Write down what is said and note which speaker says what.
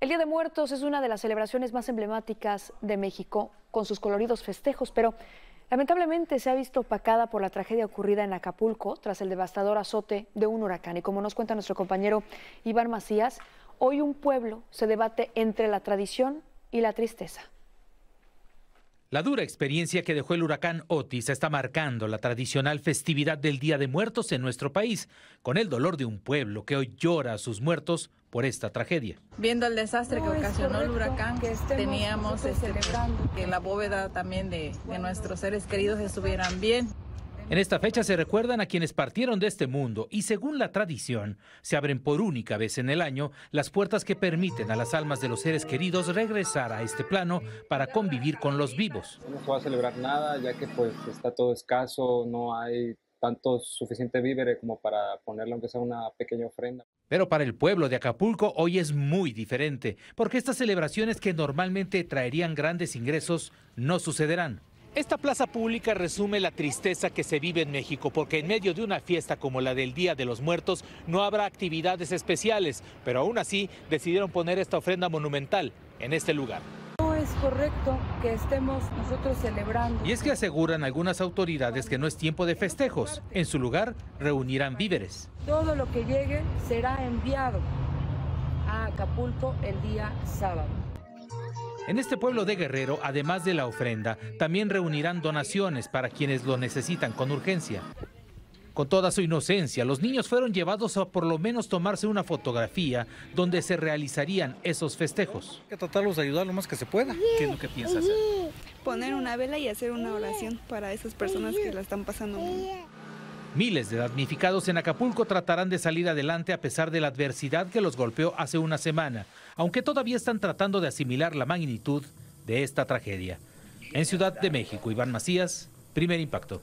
Speaker 1: El Día de Muertos es una de las celebraciones más emblemáticas de México, con sus coloridos festejos, pero lamentablemente se ha visto opacada por la tragedia ocurrida en Acapulco tras el devastador azote de un huracán. Y como nos cuenta nuestro compañero Iván Macías, hoy un pueblo se debate entre la tradición y la tristeza.
Speaker 2: La dura experiencia que dejó el huracán Otis está marcando la tradicional festividad del Día de Muertos en nuestro país, con el dolor de un pueblo que hoy llora a sus muertos por esta tragedia.
Speaker 1: Viendo el desastre que ocasionó el huracán, que teníamos este, que la bóveda también de nuestros seres queridos estuvieran bien.
Speaker 2: En esta fecha se recuerdan a quienes partieron de este mundo y según la tradición se abren por única vez en el año las puertas que permiten a las almas de los seres queridos regresar a este plano para convivir con los vivos. No puedo celebrar nada ya que pues está todo escaso, no hay tanto suficiente vívere como para ponerle aunque sea una pequeña ofrenda. Pero para el pueblo de Acapulco hoy es muy diferente, porque estas celebraciones que normalmente traerían grandes ingresos no sucederán. Esta plaza pública resume la tristeza que se vive en México, porque en medio de una fiesta como la del Día de los Muertos no habrá actividades especiales, pero aún así decidieron poner esta ofrenda monumental en este lugar.
Speaker 1: No es correcto que estemos nosotros celebrando.
Speaker 2: Y es que aseguran algunas autoridades que no es tiempo de festejos. En su lugar reunirán víveres.
Speaker 1: Todo lo que llegue será enviado a Acapulco el día sábado.
Speaker 2: En este pueblo de Guerrero, además de la ofrenda, también reunirán donaciones para quienes lo necesitan con urgencia. Con toda su inocencia, los niños fueron llevados a por lo menos tomarse una fotografía donde se realizarían esos festejos. Hay que tratarlos de ayudar lo más que se pueda. ¿Qué es lo que piensas hacer?
Speaker 1: Poner una vela y hacer una oración para esas personas que la están pasando mal.
Speaker 2: Miles de damnificados en Acapulco tratarán de salir adelante a pesar de la adversidad que los golpeó hace una semana, aunque todavía están tratando de asimilar la magnitud de esta tragedia. En Ciudad de México, Iván Macías, primer impacto.